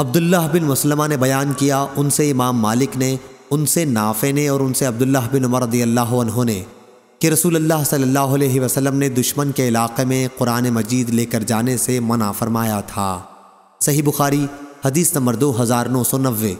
अब्दुल्लाह बिन मुसलमा ने बयान किया उनसे इमाम मालिक ने उनसे नाफे ने और उनसे अब्दुल्लाह बिन उमर रदील्ला ने कि रसूल अल्लाह सल्लल्लाहु अलैहि वसल्लम ने दुश्मन के इलाक़े में कुरान मजीद लेकर जाने से मना फरमाया था सही बुखारी हदीस नंबर दो हज़ार नौ सौ नब्बे